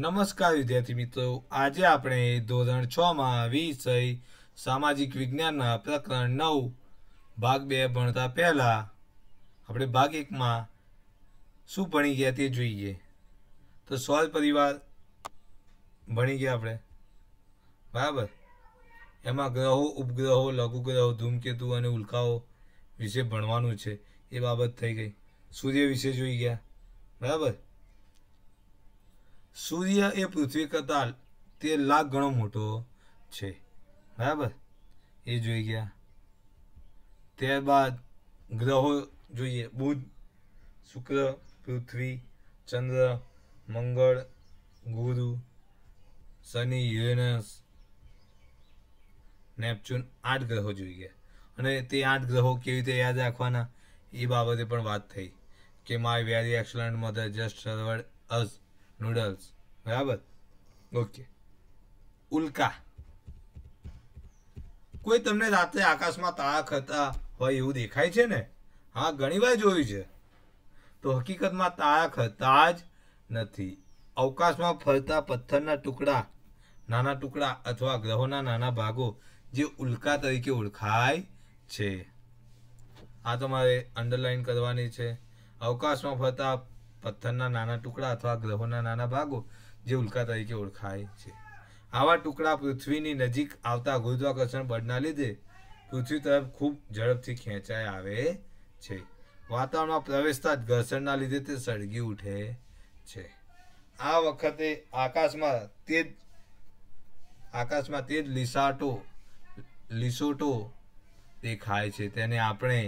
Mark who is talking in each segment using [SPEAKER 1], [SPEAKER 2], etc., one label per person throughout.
[SPEAKER 1] નમસ્કાર વિદ્યાર્થી મિત્રો આજે આપણે ધોરણ છ માં વિષય સામાજિક વિજ્ઞાનના પ્રકરણ નવ ભાગ બે ભણતા પહેલાં આપણે ભાગ એકમાં શું ભણી ગયા તે જોઈએ તો સ્વર પરિવાર ભણી ગયા આપણે બરાબર એમાં ગ્રહો ઉપગ્રહો લઘુગ્રહો ધૂમકેતુ અને ઉલ્કાઓ વિશે ભણવાનું છે એ બાબત થઈ ગઈ સૂર્ય વિશે જોઈ ગયા બરાબર સૂર્ય એ પૃથ્વી કરતાં તે લાખ ગણો મોટો છે બરાબર એ જોઈ ગયા ત્યારબાદ ગ્રહો જોઈએ બુધ શુક્ર પૃથ્વી ચંદ્ર મંગળ ગુરુ શનિ યુરેનસ નેપચ્યુન આઠ ગ્રહો જોઈ ગયા અને તે આઠ ગ્રહો કેવી રીતે યાદ રાખવાના એ બાબતે પણ વાત થઈ કે my very excellent mother just served us noodles બરાબર ઓકે ઉલ્કા કોઈ તમને રાત્રે આકાશમાં તારા ખરતા હોય એવું દેખાય છે ને હા ઘણીવાર જોયું છે તો હકીકતમાં તારા ખરતા જ નથી અવકાશમાં ફરતા પથ્થરના ટુકડા નાના ટુકડા અથવા ગ્રહોના નાના ભાગો જે ઉલ્કા તરીકે ઓળખાય છે આ તમારે અંડરલાઈન કરવાની છે અવકાશમાં ફરતા પથ્થરના નાના ટુકડા અથવા ગ્રહોના નાના ભાગો જે ઉલ્કા તરીકે ઓળખાય છે આવા ટુકડા પૃથ્વીની નજીક આવતા ગુરુત્વાકર્ષણ બળના લીધે પૃથ્વી તરફ ખૂબ ઝડપથી ખેંચાઈ આવે છે વાતાવરણમાં પ્રવેશતા જ ઘર્ષણના લીધે તે સળગી ઉઠે છે આ વખતે આકાશમાં તે જ આકાશમાં તે જ લીસાટો લીસોટો દેખાય છે તેને આપણે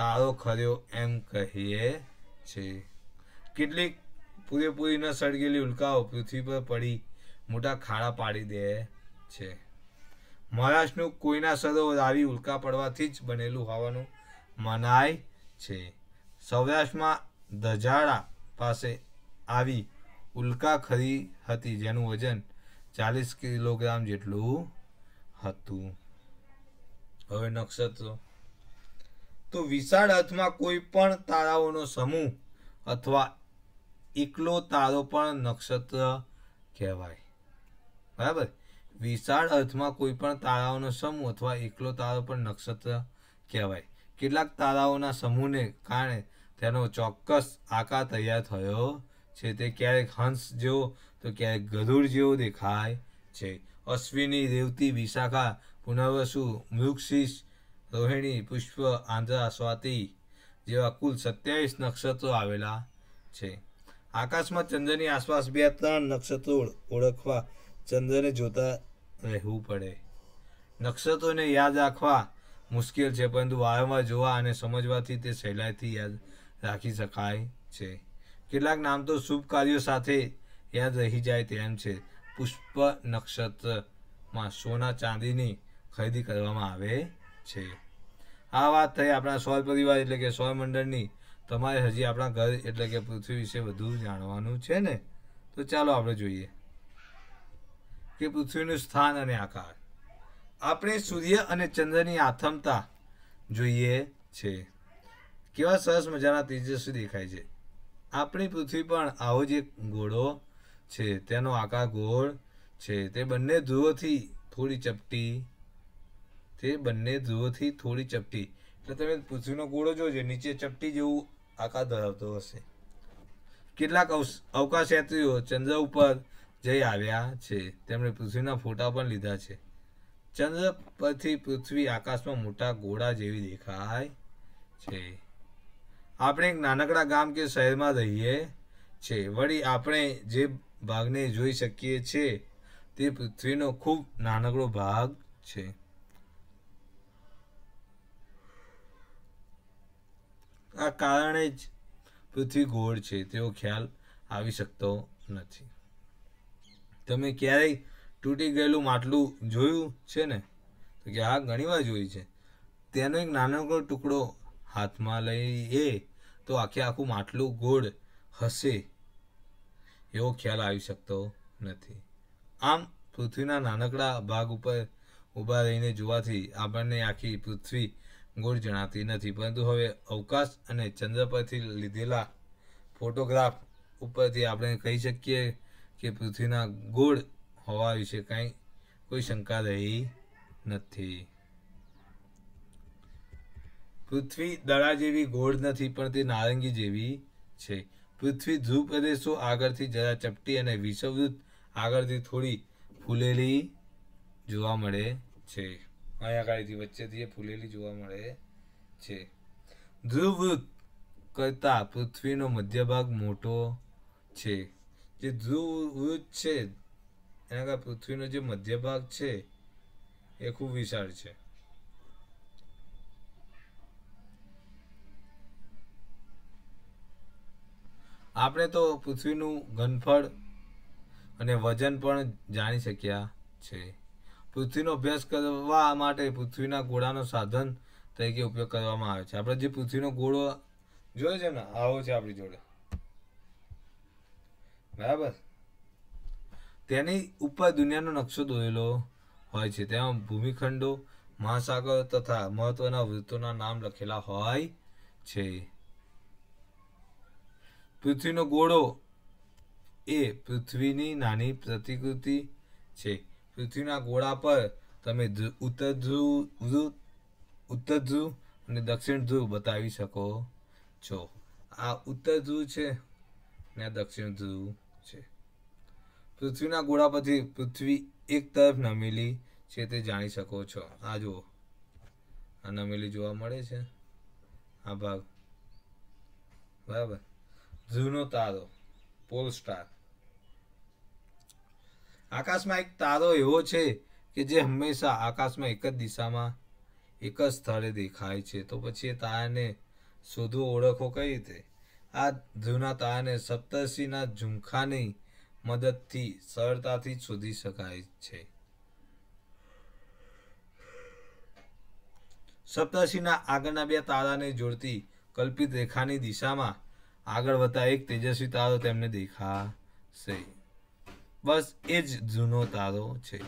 [SPEAKER 1] તારો ખર્યો એમ કહીએ છીએ કેટલીક પૂરેપૂરી ન સળગેલી ઉલ્કાઓ પૃથ્વી પર પડી મોટા ખાડા પાડી દે છે મહારાષ્ટ્રનું કોઈના સરોવર આવી ઉલ્કા પડવાથી જ બનેલું હોવાનું મનાય છે સૌરાષ્ટ્રમાં ધજાડા પાસે આવી ઉલ્કા ખરી હતી જેનું વજન ચાલીસ કિલોગ્રામ જેટલું હતું હવે નક્ષત્રો તો વિશાળ અર્થમાં કોઈ પણ તારાઓનો સમૂહ અથવા એકલો તારો પણ નક્ષત્ર કહેવાય બરાબર વિશાળ અર્થમાં કોઈ પણ તારાઓનો સમૂહ અથવા એકલો તારો પણ નક્ષત્ર કહેવાય કેટલાક તારાઓના સમૂહને કારણે તેનો ચોક્કસ આકાર તૈયાર થયો છે તે ક્યારેક હંસ જેવો તો ક્યારેક ગરુડ જેવો દેખાય છે અશ્વિની રેવતી વિશાખા પુનર્વસુ મૃક્ષિષ રોહિણી પુષ્પ આંધ્રા સ્વાતિ જેવા કુલ સત્યાવીસ નક્ષત્રો આવેલા છે આકાશમાં ચંદ્રની આસપાસ બે ત્રણ નક્ષત્રો ઓળખવા ચંદ્રને જોતા રહેવું પડે નક્ષત્રોને યાદ રાખવા મુશ્કેલ છે પરંતુ વારંવાર જોવા અને સમજવાથી તે સહેલાઈથી યાદ રાખી શકાય છે કેટલાક નામ તો શુભ કાર્યો સાથે યાદ રહી જાય તેમ છે પુષ્પ નક્ષત્રમાં સોના ચાંદીની ખરીદી કરવામાં આવે છે આ વાત થઈ આપણા સૌર પરિવાર એટલે કે સૌર મંડળની તમારે હજી આપણા ઘર એટલે કે પૃથ્વી વિશે વધુ જાણવાનું છે ને તો ચાલો આપણે જોઈએ કે પૃથ્વીનું સ્થાન અને આકાર આપણે સૂર્ય અને ચંદ્રની આથમતા જોઈએ છે કેવા સરસ મજાના તેજસ્વી દેખાય છે આપણી પૃથ્વી પણ આવો જ એક ગોળો છે તેનો આકાર ગોળ છે તે બંને ધ્રુવોથી થોડી ચપટી તે બંને ધ્રુવોથી થોડી ચપટી એટલે તમે પૃથ્વીનો ગોળો જોજો નીચે ચપટી જેવું આકાર ધરાવતો હશે કેટલાક અવકાશયાત્રીઓ ચંદ્ર ઉપર જઈ આવ્યા છે તેમણે પૃથ્વીના ફોટા પણ લીધા છે ચંદ્ર પરથી પૃથ્વી આકાશમાં મોટા ગોળા જેવી દેખાય છે આપણે એક નાનકડા ગામ કે શહેરમાં રહીએ છે વળી આપણે જે ભાગને જોઈ શકીએ છીએ તે પૃથ્વીનો ખૂબ નાનકડો ભાગ છે આ કારણે જ પૃથ્વી ગોળ છે તેવો ખ્યાલ આવી શકતો નથી તમે ક્યારેય તૂટી ગયેલું માટલું જોયું છે ને તો કે આ ઘણીવાર જોયું છે તેનો એક નાનકડો ટુકડો હાથમાં લઈએ તો આખે આખું માટલું ગોળ હશે એવો ખ્યાલ આવી શકતો નથી આમ પૃથ્વીના નાનકડા ભાગ ઉપર ઊભા રહીને જોવાથી આપણને આખી પૃથ્વી ગોળ જણાતી નથી પરંતુ હવે અવકાશ અને ચંદ્ર પરથી લીધેલા ફોટોગ્રાફ ઉપરથી આપણે કહી શકીએ કે પૃથ્વીના ગોળ હોવા વિશે કાંઈ કોઈ શંકા રહી નથી પૃથ્વી દડા જેવી ગોળ નથી પણ તે નારંગી જેવી છે પૃથ્વી ધ્રુવ પ્રદેશો આગળથી જરા ચપટી અને વિષવૃત આગળથી થોડી ફૂલેલી જોવા મળે છે અહીંયાકાળીથી વચ્ચેથી એ ફૂલેલી જોવા મળે છે ધ્રુવ કરતાં પૃથ્વીનો મધ્ય ભાગ મોટો છે જે ધ્રુવ વૃત છે એના કરતાં પૃથ્વીનો જે મધ્ય ભાગ છે એ ખૂબ વિશાળ છે આપણે તો પૃથ્વીનું ઘનફળ અને વજન પણ જાણી શક્યા છે પૃથ્વીનો અભ્યાસ કરવા માટે પૃથ્વીના ગોળાનો સાધન તરીકે ઉપયોગ કરવામાં આવે છે આપણે જે પૃથ્વીનો ગોળો જોયો છે ને આવો છે આપણી જોડે બરાબર તેની ઉપર દુનિયાનો નકશો દોરેલો હોય છે તેમાં ભૂમિખંડો મહાસાગર તથા મહત્વના વૃત્તોના નામ લખેલા હોય છે પૃથ્વીનો ગોળો એ પૃથ્વીની નાની પ્રતિકૃતિ છે પૃથ્વીના ગોળા પર તમે ઉત્તર ધ્રુવ ઉત્તર ધ્રુવ અને દક્ષિણ ધ્રુવ બતાવી શકો છો આ ઉત્તર ધ્રુવ છે ને આ દક્ષિણ ધ્રુવ છે પૃથ્વીના ગોળા પરથી પૃથ્વી એક તરફ નમેલી છે તે જાણી શકો છો આ જુઓ આ નમેલી જોવા મળે છે આ ભાગ બરાબર ધ્રુવનો તારો પોલ સ્ટાર આકાશમાં એક તારો એવો છે કે જે હંમેશા આકાશમાં એક જ દિશામાં એક જ સ્થળે દેખાય છે તો પછી એ તારાને શોધવો ઓળખો કઈ રીતે આ ધ્રુવના તારાને સપ્તર્ષિના ઝુમખાની મદદથી સરળતાથી શોધી શકાય છે સપ્તર્ષિના આગળના બે તારાને જોડતી કલ્પિત રેખાની દિશામાં આગળ વધતા એક તેજસ્વી તારો તેમને દેખાશે બસ એ જ જૂનો તારો છે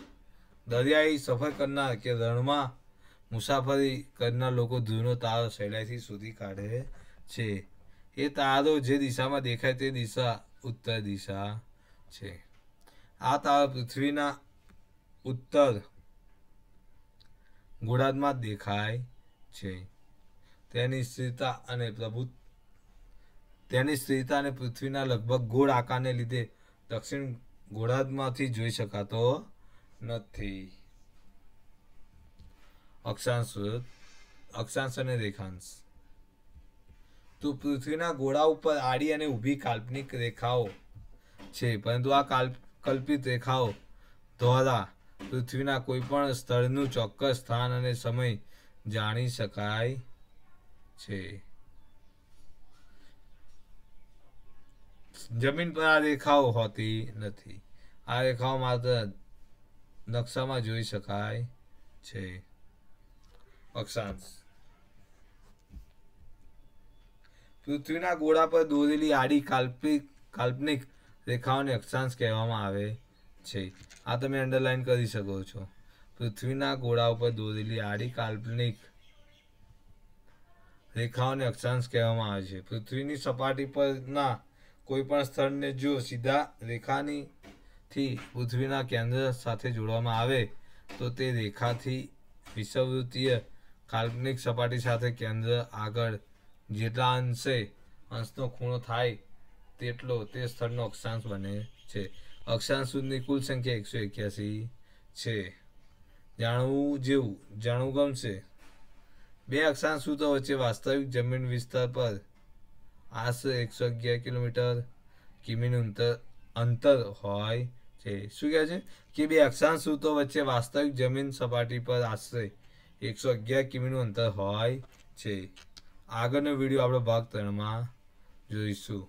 [SPEAKER 1] દરિયાઈ સફર કરનાર કે રણમાં મુસાફરી કરનાર લોકો જૂનો તારો સહેલાઈથી શોધી કાઢે છે એ તારો જે દિશામાં દેખાય તે દિશા ઉત્તર દિશા છે આ તારો પૃથ્વીના ઉત્તર ગોળાર્ધમાં દેખાય છે તેની સ્થિરતા અને પ્રભુ તેની સ્થિરતા અને પૃથ્વીના લગભગ ગોળ આકારને લીધે દક્ષિણ ગોળાદમાંથી જોઈ શકાતો નથી અક્ષાંશ અક્ષાંશ અને રેખાંશ તો પૃથ્વીના ગોળા ઉપર આડી અને ઊભી કાલ્પનિક રેખાઓ છે પરંતુ આ કલ્પિત રેખાઓ દ્વારા પૃથ્વીના કોઈપણ સ્થળનું ચોક્કસ સ્થાન અને સમય જાણી શકાય છે જમીન પર આ રેખાઓ હોતી નથી આ રેખાઓ માત્ર નકશામાં જોઈ શકાય છે અક્ષાંશ પૃથ્વીના ગોળા પર દોરેલી આડી કાલ્પનિક કાલ્પનિક રેખાઓને અક્ષાંશ કહેવામાં આવે છે આ તમે અંડરલાઇન કરી શકો છો પૃથ્વીના ગોળા ઉપર દોરેલી આડી કાલ્પનિક રેખાઓને અક્ષાંશ કહેવામાં આવે છે પૃથ્વીની સપાટી પરના કોઈપણ સ્થળને જો સીધા રેખાની થી પૃથ્વીના કેન્દ્ર સાથે જોડવામાં આવે તો તે રેખાથી વિષવવૃત્તીય કાલ્પનિક સપાટી સાથે કેન્દ્ર આગળ જેટલા અંશે અંશનો ખૂણો થાય તેટલો તે સ્થળનો અક્ષાંશ બને છે અક્ષાંશ સુધીની કુલ સંખ્યા એકસો એક્યાસી છે જાણવું જેવું જાણવું ગમશે બે અક્ષાંશ સૂત્રો વચ્ચે વાસ્તવિક જમીન વિસ્તાર પર આશરે એકસો અગિયાર કિલોમીટર કિમીનું અંતર અંતર હોય છે શું કહે છે કે બે અક્ષાંશ સૂતો વચ્ચે વાસ્તવિક જમીન સપાટી પર આશરે એકસો અગિયાર કિમીનું અંતર હોય છે આગળનો વિડીયો આપણે ભાગ ત્રણમાં જોઈશું